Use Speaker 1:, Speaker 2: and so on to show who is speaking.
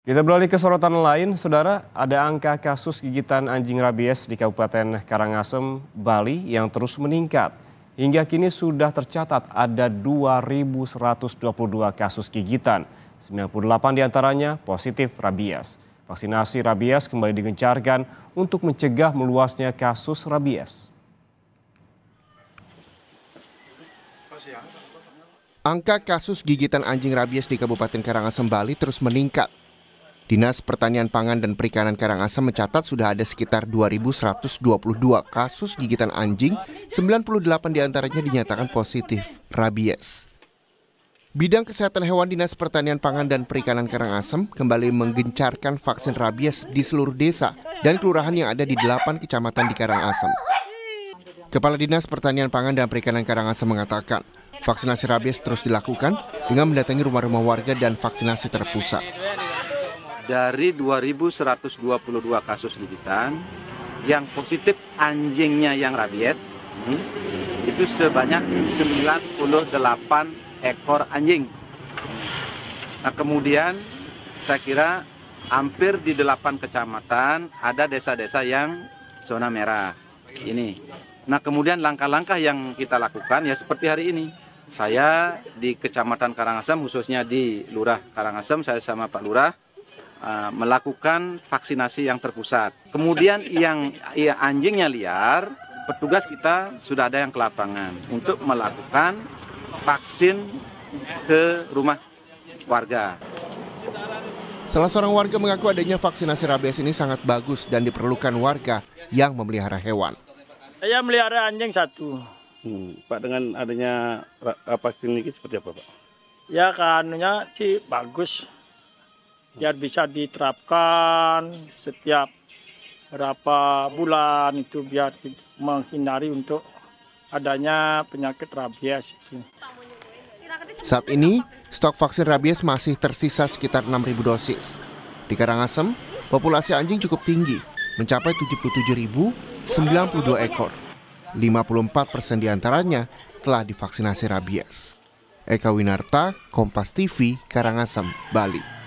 Speaker 1: Kita beralih ke sorotan lain, saudara. Ada angka kasus gigitan anjing rabies di Kabupaten Karangasem, Bali yang terus meningkat. Hingga kini sudah tercatat ada 2.122 kasus gigitan. 98 diantaranya positif rabies. Vaksinasi rabies kembali digencarkan untuk mencegah meluasnya kasus rabies.
Speaker 2: Angka kasus gigitan anjing rabies di Kabupaten Karangasem, Bali terus meningkat. Dinas Pertanian Pangan dan Perikanan Karangasem mencatat sudah ada sekitar 2.122 kasus gigitan anjing, 98 diantaranya dinyatakan positif rabies. Bidang Kesehatan Hewan Dinas Pertanian Pangan dan Perikanan Karangasem kembali menggencarkan vaksin rabies di seluruh desa dan kelurahan yang ada di 8 kecamatan di Karangasem. Kepala Dinas Pertanian Pangan dan Perikanan Karangasem mengatakan, vaksinasi rabies terus dilakukan dengan mendatangi rumah-rumah warga dan vaksinasi terpusat
Speaker 3: dari 2122 kasus gigitan yang positif anjingnya yang rabies hmm, itu sebanyak 98 ekor anjing. Nah, kemudian saya kira hampir di 8 kecamatan ada desa-desa yang zona merah ini. Nah, kemudian langkah-langkah yang kita lakukan ya seperti hari ini. Saya di Kecamatan Karangasem khususnya di Lurah Karangasem saya sama Pak Lurah Eh, melakukan vaksinasi yang terpusat. Kemudian yang ya, anjingnya liar, petugas kita sudah ada yang ke lapangan untuk melakukan vaksin ke rumah warga.
Speaker 2: Salah seorang warga mengaku adanya vaksinasi rabies ini sangat bagus dan diperlukan warga yang memelihara hewan.
Speaker 4: Saya melihara anjing satu. Hmm, Pak dengan adanya vaksin ini seperti apa Pak? Ya kanunya sih bagus biar bisa diterapkan setiap berapa bulan itu biar menghindari untuk adanya penyakit rabies.
Speaker 2: Saat ini, stok vaksin rabies masih tersisa sekitar 6.000 dosis. Di Karangasem, populasi anjing cukup tinggi, mencapai 77.092 ekor. 54 persen diantaranya telah divaksinasi rabies. Eka Winarta, Kompas TV, Karangasem, Bali.